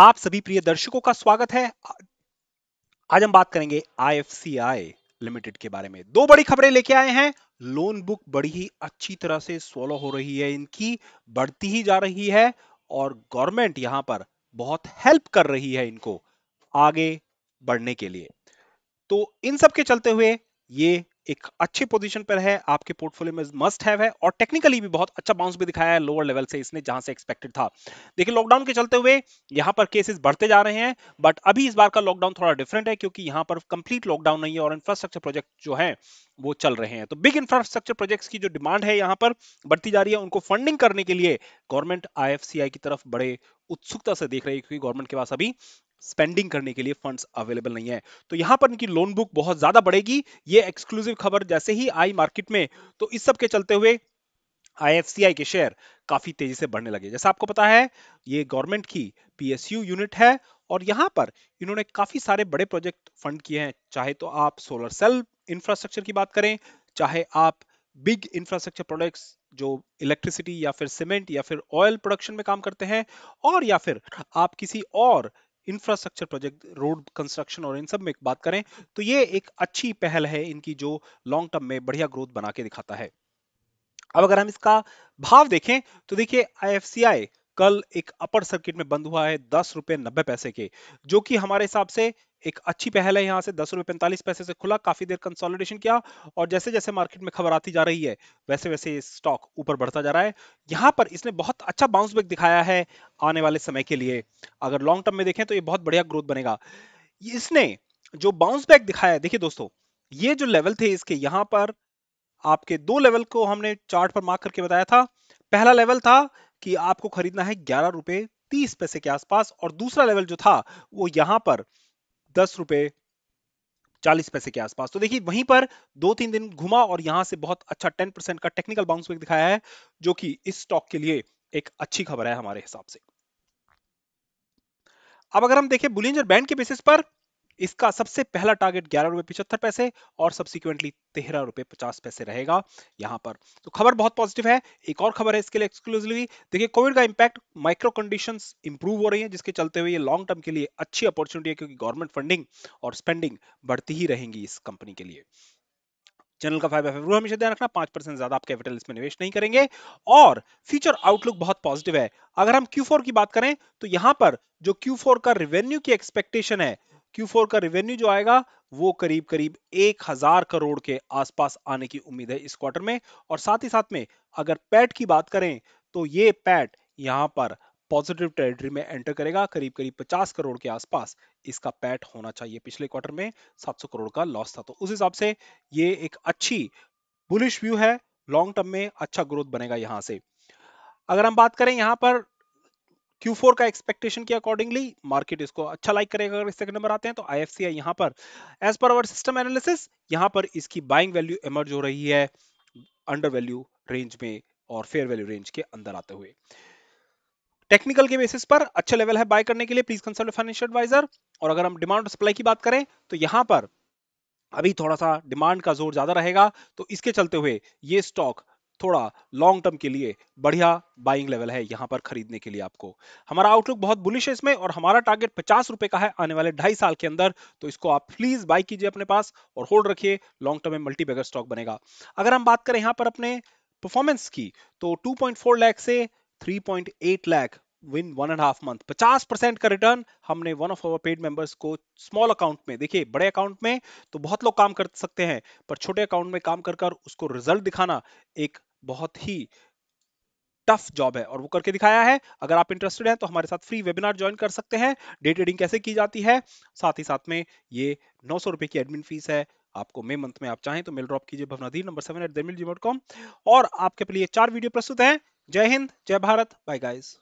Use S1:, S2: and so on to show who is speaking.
S1: आप सभी प्रिय दर्शकों का स्वागत है आज हम बात करेंगे आई लिमिटेड के बारे में दो बड़ी खबरें लेके आए हैं लोन बुक बड़ी ही अच्छी तरह से सोलो हो रही है इनकी बढ़ती ही जा रही है और गवर्नमेंट यहां पर बहुत हेल्प कर रही है इनको आगे बढ़ने के लिए तो इन सब के चलते हुए ये एक अच्छी पोजीशन पर है आपके पोर्टफोलियो में मस्ट हैव है और टेक्निकली भी बहुत अच्छा बाउंस भी दिखाया है लोअर लेवल से इसने जहां से एक्सपेक्टेड था देखिए लॉकडाउन के चलते हुए यहां पर केसेस बढ़ते जा रहे हैं बट अभी इस बार का लॉकडाउन थोड़ा डिफरेंट है क्योंकि यहां पर कंप्लीट लॉकडाउन नहीं है और इंफ्रास्ट्रक्चर प्रोजेक्ट जो है वो चल रहे हैं तो बिग इंफ्रास्ट्रक्चर प्रोजेक्ट्स की जो डिमांड है यहां पर बढ़ती जा रही है उनको फंडिंग करने के लिए गवर्नमेंट आईएफसीआई की तरफ बड़े उत्सुकता से देख रही है क्योंकि गवर्नमेंट के पास अभी स्पेंडिंग करने के लिए फंड्स अवेलेबल नहीं है तो यहां पर इनकी लोन बुक बहुत ज्यादा बढ़ेगी ये एक्सक्लूसिव खबर जैसे ही आई मार्केट में तो इस सब के चलते हुए आई के शेयर काफी तेजी से बढ़ने लगे जैसा आपको पता है ये गवर्नमेंट की पीएसयू यूनिट है और यहां पर इन्होंने काफी सारे बड़े प्रोजेक्ट फंड किए हैं चाहे तो आप सोलर सेल इंफ्रास्ट्रक्चर की बात करें चाहे आप बिग इंफ्रास्ट्रक्चर प्रोडक्ट्स जो इलेक्ट्रिसिटी या फिर सीमेंट या फिर ऑयल प्रोडक्शन में काम करते हैं और या फिर आप किसी और इंफ्रास्ट्रक्चर प्रोजेक्ट रोड कंस्ट्रक्शन और इन सब में बात करें तो ये एक अच्छी पहल है इनकी जो लॉन्ग टर्म में बढ़िया ग्रोथ बना के दिखाता है अब अगर हम इसका भाव देखें तो देखिए आई कल एक अपर सर्किट में बंद हुआ है दस रुपए नब्बे पैसे के जो कि हमारे हिसाब से एक अच्छी पहल है यहाँ से दस रुपये पैंतालीस पैसे से खुला काफी देर कंसोलिडेशन किया और जैसे जैसे मार्केट में खबर आती जा रही है वैसे वैसे स्टॉक ऊपर बढ़ता जा रहा है यहाँ पर इसने बहुत अच्छा बाउंस बैक दिखाया है आने वाले समय के लिए अगर लॉन्ग टर्म में देखें तो ये बहुत बढ़िया ग्रोथ बनेगा इसने जो बाउंस बैक दिखाया है देखिए दोस्तों ये जो लेवल थे इसके यहाँ पर आपके दो लेवल को हमने चार्ट पर मार्क करके बताया था पहला लेवल था कि आपको खरीदना है ग्यारह रुपए तीस पैसे के आसपास और दूसरा लेवल जो था वो यहां पर दस रुपये चालीस पैसे के आसपास तो देखिए वहीं पर दो तीन दिन घुमा और यहां से बहुत अच्छा टेन परसेंट का टेक्निकल बाउंस बैक दिखाया है जो कि इस स्टॉक के लिए एक अच्छी खबर है हमारे हिसाब से अब अगर हम देखें बुलिंजर बैंड के बेसिस पर इसका सबसे पहला टारगेट ग्यारह रुपए पिछहत्तर पैसे और सब्सिक्वेंटली तेरह रुपए पचास पैसे रहेगा यहाँ पर तो खबर बहुत पॉजिटिव है एक और खबर है इसके लिए एक्सक्लूसिवली देखिए कोविड का इंपैक्ट माइक्रो कंडीशन इंप्रूव हो रही है जिसके चलते हुए ये लॉन्ग टर्म के लिए अच्छी अपॉर्चुनिटी है क्योंकि गवर्नमेंट फंडिंग और स्पेंडिंग बढ़ती ही रहेंगी इस कंपनी के लिए चैनल का फाइव एफ हमेशा ध्यान रखना पांच परसेंट ज्यादा आप कैपिटल इसमें निवेश नहीं करेंगे और फ्यूचर आउटलुक बहुत पॉजिटिव है अगर हम Q4 की बात करें तो यहां पर जो Q4 का रेवेन्यू की एक्सपेक्टेशन है Q4 का रेवेन्यू जो आएगा वो करीब करीब एक हजार करोड़ के आसपास आने की उम्मीद है इस क्वार्टर में और साथ ही साथ में अगर पैट की बात करें तो ये पैट यहाँ पर पॉजिटिव टेरिटरी में एंटर करेगा करीब करीब 50 करोड़ के आसपास इसका पैट होना चाहिए पिछले क्वार्टर में 700 करोड़ का लॉस था तो उस हिसाब से ये एक अच्छी बुलिश व्यू है लॉन्ग टर्म में अच्छा ग्रोथ बनेगा यहां से अगर हम बात करें यहां पर Q4 का एक्सपेक्टेशन के अकॉर्डिंगली मार्केट इसको अच्छा लाइक करेगा अगर सेकंड नंबर आते हैं तो है यहां पर as per hour system analysis यहां पर इसकी बाइंग वैल्यू इमर्ज हो रही है अंडर वैल्यू रेंज में और फेयर वैल्यू रेंज के अंदर आते हुए टेक्निकल के बेसिस पर अच्छा लेवल है बाय करने के लिए प्लीज कंसल्ट फाइनेंशियल एडवाइजर और अगर हम डिमांड और सप्लाई की बात करें तो यहां पर अभी थोड़ा सा डिमांड का जोर ज्यादा रहेगा तो इसके चलते हुए ये स्टॉक थोड़ा लॉन्ग टर्म के लिए बढ़िया बाइंग लेवल है यहाँ पर खरीदने के लिए आपको हमारा आउटलुक बहुत बुलिश है इसमें और हमारा टारगेट पचास रुपए का है आने वाले ढाई साल के अंदर तो इसको आप प्लीज बाई कीजिए अपने पास और होल्ड रखिए लॉन्ग टर्म में मल्टीबैगर स्टॉक बनेगा अगर हम बात करें यहाँ पर अपने परफॉर्मेंस की तो टू लाख से three lakh within one and half month पचास परसेंट का रिटर्न हमने one of our paid members को स्मॉल अकाउंट में देखिए बड़े अकाउंट में तो बहुत लोग काम कर सकते हैं पर छोटे अकाउंट में काम कर कर उसको रिजल्ट दिखाना एक बहुत ही टफ जॉब है और वो करके दिखाया है अगर आप इंटरेस्टेड हैं तो हमारे साथ फ्री वेबिनार ज्वाइन कर सकते हैं डे ट्रेडिंग कैसे की जाती है साथ ही साथ में ये नौ सौ रुपए की एडमिन फीस है आपको मे मंथ में आप चाहें तो मेल ड्रॉप कीजिए भवनाधीर नंबर सेवन एट द और आपके लिए चार वीडियो प्रस्तुत हैं जय हिंद जय भारत बाय गाइज